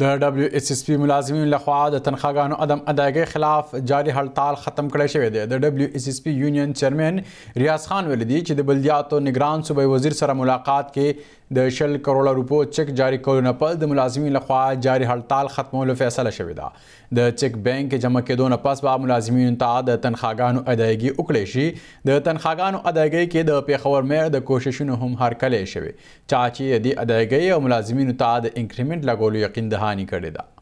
د دبليو ایس ایس پی ملازمین لخوا د تنخواګانو عدم ادایګۍ خلاف جاري هړتال ختم کړی شوی دی د دبليو ایس ایس پی یونین چیرمن ریاض خان ویل دي چې د بلدیاتو نگران صوبې وزیر سره ملاقات کې د شل کروڑ روپو چک جاری کولو نه پل د ملازمین لخوا جاري هړتال ختمولو فیصله شوې ده د چک بانک جمع کېدو نه پس به ملازمین ته د تنخواګانو ادایګي وکړي شي د تنخواګانو ادایګۍ کې د پیښور مېر د کوششونو هم هرکلی شوی چا چې د ادایګۍ او ملازمین ته د انکریمنت لګولو یقین ده हानि करेगा